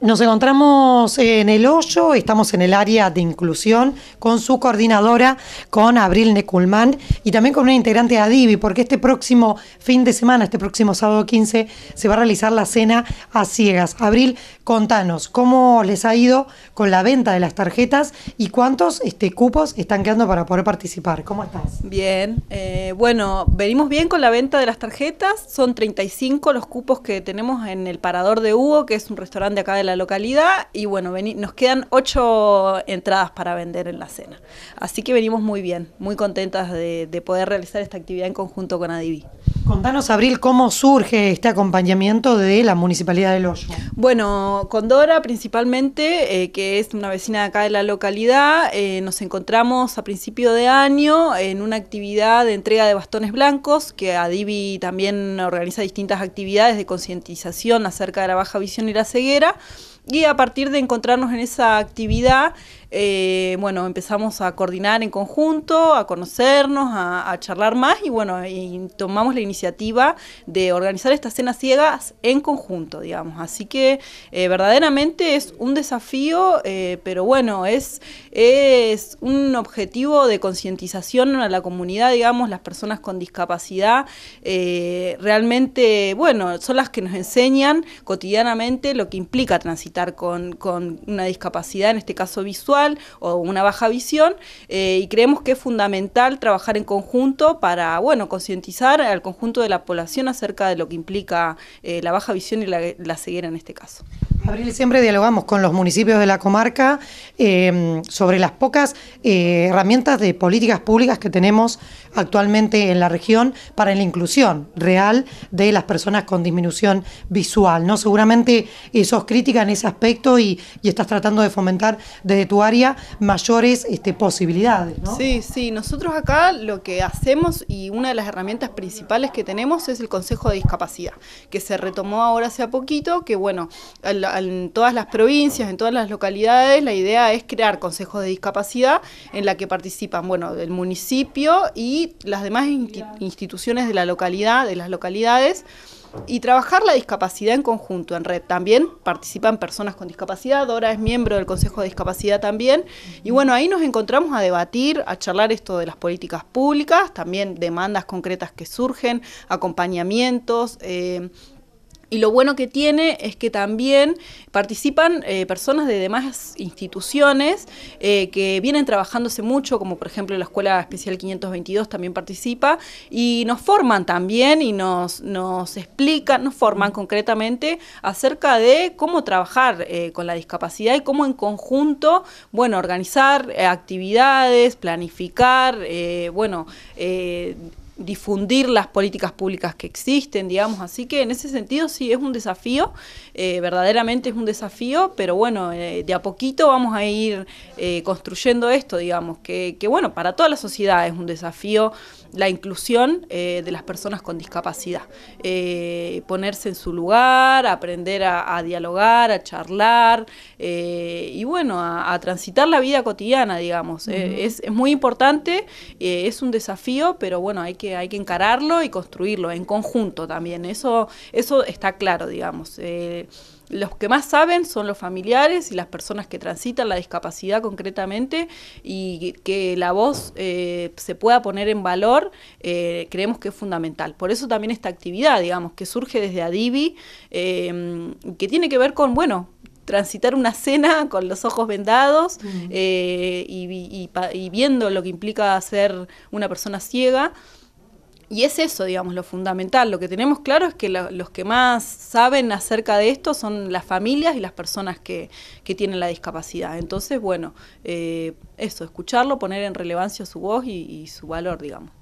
Nos encontramos en el hoyo, estamos en el área de inclusión con su coordinadora, con Abril Neculman y también con una integrante de Divi, porque este próximo fin de semana, este próximo sábado 15, se va a realizar la cena a ciegas. Abril, contanos cómo les ha ido con la venta de las tarjetas y cuántos este, cupos están quedando para poder participar. ¿Cómo estás? Bien, eh, bueno, venimos bien con la venta de las tarjetas, son 35 los cupos que tenemos en el Parador de Hugo, que es un restaurante acá de la localidad y bueno, nos quedan ocho entradas para vender en la cena. Así que venimos muy bien, muy contentas de, de poder realizar esta actividad en conjunto con Adivi. Contanos, Abril, cómo surge este acompañamiento de la Municipalidad de Loyo. Bueno, Condora principalmente, eh, que es una vecina de acá de la localidad, eh, nos encontramos a principio de año en una actividad de entrega de bastones blancos, que Adivi también organiza distintas actividades de concientización acerca de la baja visión y la ceguera. Y a partir de encontrarnos en esa actividad, eh, bueno, empezamos a coordinar en conjunto, a conocernos, a, charlar más y bueno, tomamos la iniciativa de organizar estas cenas ciegas en conjunto, digamos. Así que eh, verdaderamente es un desafío, eh, pero bueno, es, es un objetivo de concientización a la comunidad, digamos, las personas con discapacidad realmente, bueno, son las que nos enseñan cotidianamente lo que implica transitar con, una discapacidad, en este caso visual, o una baja visión, eh, y creemos que es fundamental trabajar en conjunto para, bueno, concientizar al conjunto de la población acerca de lo que implica eh, la baja visión y la ceguera en este caso. Abril, siempre dialogamos con los municipios de la comarca eh, sobre las pocas eh, herramientas de políticas públicas que tenemos actualmente en la región para la inclusión real de las personas con disminución visual. ¿no? Seguramente eh, sos crítica en ese aspecto y, estás tratando de fomentar desde tu área mayores este, posibilidades. Sí, sí, nosotros acá lo que hacemos y una de las herramientas principales que tenemos es el Consejo de Discapacidad, que se retomó ahora hace poquito, que bueno, en todas las provincias, en todas las localidades, la idea es crear consejos de discapacidad en la que participan, bueno, el municipio y las demás instituciones de la localidad, de las localidades, y trabajar la discapacidad en conjunto, en red. También participan personas con discapacidad, Dora es miembro del Consejo de Discapacidad también, y bueno, ahí nos encontramos a debatir, a charlar esto de las políticas públicas, también demandas concretas que surgen, acompañamientos, eh, y lo bueno que tiene es que también participan eh, personas de demás instituciones eh, que vienen trabajándose mucho, como por ejemplo la Escuela Especial 522 también participa, y nos forman también y nos, nos explican, nos forman concretamente acerca de cómo trabajar eh, con la discapacidad y cómo en conjunto, bueno, organizar actividades, planificar, bueno, difundir las políticas públicas que existen, digamos. Así que en ese sentido sí es un desafío, eh, verdaderamente es un desafío, pero bueno, eh, de a poquito vamos a ir eh, construyendo esto, digamos, que, que bueno, para toda la sociedad es un desafío la inclusión eh, de las personas con discapacidad. Eh, ponerse en su lugar, aprender a, dialogar, a charlar eh, y bueno, a, transitar la vida cotidiana, digamos. es, muy importante, es un desafío, pero bueno, hay que, hay que encararlo y construirlo en conjunto también. Eso, eso está claro, digamos los que más saben son los familiares y las personas que transitan la discapacidad concretamente y que la voz eh, se pueda poner en valor, eh, creemos que es fundamental. Por eso también esta actividad, digamos, que surge desde Adivi, eh, que tiene que ver con, bueno, transitar una cena con los ojos vendados y, y viendo lo que implica ser una persona ciega. Y es eso, digamos, lo fundamental. Lo que tenemos claro es que los que más saben acerca de esto son las familias y las personas que, tienen la discapacidad. Entonces, bueno, eh, eso, escucharlo, poner en relevancia su voz y su valor, digamos.